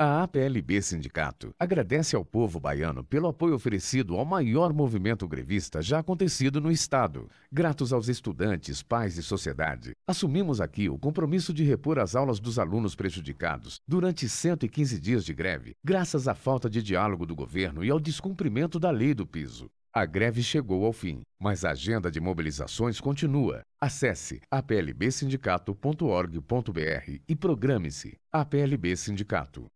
A APLB Sindicato agradece ao povo baiano pelo apoio oferecido ao maior movimento grevista já acontecido no Estado. Gratos aos estudantes, pais e sociedade, assumimos aqui o compromisso de repor as aulas dos alunos prejudicados durante 115 dias de greve, graças à falta de diálogo do governo e ao descumprimento da lei do piso. A greve chegou ao fim, mas a agenda de mobilizações continua. Acesse aplbsindicato.org.br e programe-se. APLB Sindicato.